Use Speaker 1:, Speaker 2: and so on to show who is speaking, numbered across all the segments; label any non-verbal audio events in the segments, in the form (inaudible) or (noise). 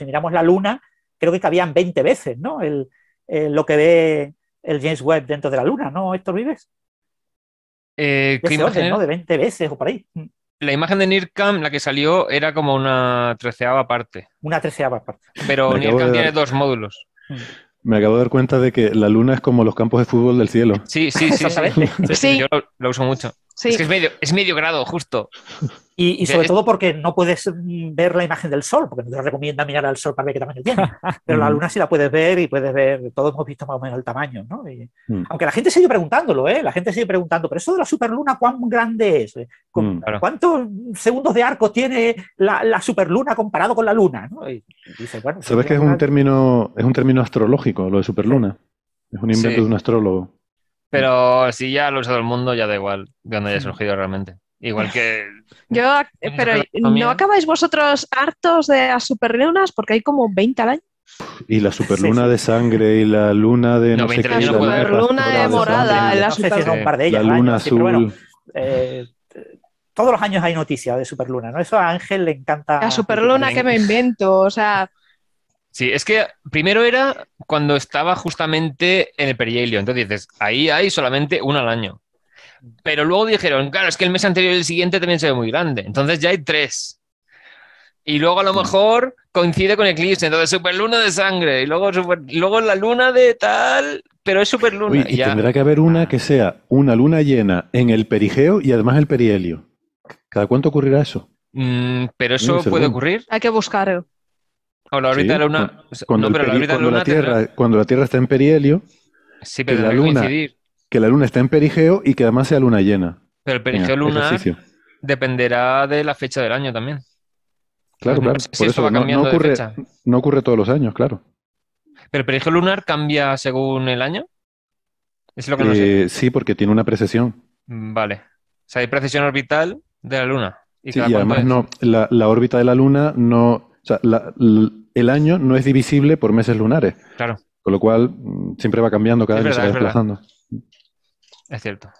Speaker 1: si miramos la Luna, creo que cabían 20 veces, ¿no? Eh, lo que ve el James Webb dentro de la Luna, ¿no, Héctor Vives? Eh, ¿qué imagen, De 20 veces o por ahí. Mm.
Speaker 2: La imagen de NIRCAM, la que salió, era como una treceava parte.
Speaker 1: Una treceava parte. Pero
Speaker 3: NIRCAM tiene
Speaker 2: dos módulos.
Speaker 1: Mm.
Speaker 3: Me acabo de dar cuenta de que la luna es como los campos de fútbol del cielo.
Speaker 2: Sí, sí, sí. Yo lo uso mucho. Sí. Es medio, es medio grado, justo.
Speaker 1: Y, sobre todo porque no puedes ver la imagen del sol, porque no te recomienda mirar al sol para ver qué tamaño tiene. (laughs) Pero la luna sí la puedes ver y puedes ver, todos hemos visto más o menos el tamaño, ¿no? Y, mm. Aunque la gente sigue preguntándolo, ¿eh? La gente sigue preguntando, pero eso de la superluna, ¿cuán grande es? ¿eh? Mm, ¿Cuántos segundos de arco tiene la, superluna comparado con la luna?
Speaker 2: ¿Sabes que es un,
Speaker 3: término, es un término astrológico, lo de superluna? Es un invento de un astrólogo.
Speaker 2: Pero si ya lo ha usado el mundo, ya da igual de dónde haya surgido realmente. Igual que. (laughs) Yo, eh, pero eh, ¿no acabáis vosotros hartos de las superlunas? Porque
Speaker 1: hay como 20 al año.
Speaker 3: Y la superluna de sangre y la luna de. No, sé qué, la superluna de, morada. la, de luna azul. Eh,
Speaker 1: todos los años hay noticias de superluna, ¿no? Eso a Ángel le encanta. La superluna que me invento, o sea.
Speaker 2: Sí, es que primero era cuando estaba justamente en el perihelio. Entonces dices, ahí hay solamente una al año. Pero luego dijeron, claro, es que el mes anterior y el siguiente también se ve muy grande. Entonces ya hay tres. Y luego a lo mejor coincide con eclipse. Entonces, superluna de sangre. Y luego, la luna de tal. Pero es superluna. y, tendrá
Speaker 3: que haber una que sea una luna llena en el perigeo y además el perihelio. ¿Cada cuánto ocurrirá eso?
Speaker 2: Mm, pero eso puede ocurrir. Hay que buscarlo. Eh la Luna. Cuando, la, Tierra,
Speaker 3: cuando la Tierra está en perihelio,
Speaker 2: que, la luna,
Speaker 3: que la Luna está en perigeo y que además sea luna llena. Pero el perigeo lunar
Speaker 2: dependerá de la fecha del año también.
Speaker 3: Claro, claro. No ocurre, todos los años, claro.
Speaker 2: ¿Pero el perigeo lunar cambia según el año? Eh,
Speaker 3: sí, porque tiene una precesión.
Speaker 2: Mm, vale. O sea, hay precesión orbital de la Luna. Y, además
Speaker 3: no, la, órbita de la Luna no. O sea, la, el año no es divisible por meses lunares. Claro. Con lo cual mm, siempre va cambiando, cada vez se va desplazando.
Speaker 2: Es cierto.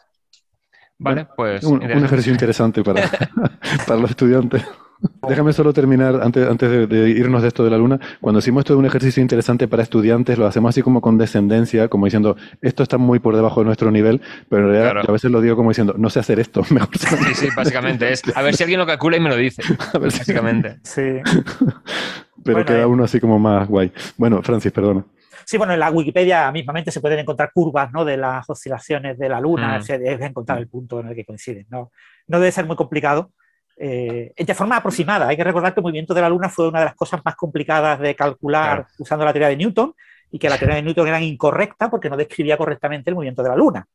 Speaker 2: Vale, pues. Un, ejercicio
Speaker 3: interesante para, (laughs) (laughs) para los estudiantes. Déjame solo terminar antes, antes de, irnos de esto de la luna. Cuando decimos esto de un ejercicio interesante para estudiantes, lo hacemos así como con descendencia, como diciendo, esto está muy por debajo de nuestro nivel, pero en realidad a veces lo digo como diciendo, no sé hacer esto, (laughs) mejor. Sí, sí,
Speaker 2: básicamente
Speaker 1: es. A ver si alguien lo calcula y me lo dice. básicamente. Sí
Speaker 3: pero queda eh, uno así como más guay. Bueno, Francis, perdona.
Speaker 1: Sí, bueno, en la Wikipedia mismamente se pueden encontrar curvas ¿no? de las oscilaciones de la Luna, mm. encontrar el punto en el que coinciden. No, no debe ser muy complicado. Eh, de forma aproximada, hay que recordar que el movimiento de la Luna fue una de las cosas más complicadas de calcular usando la teoría de Newton y que la teoría de Newton era incorrecta porque no describía correctamente el movimiento de la Luna.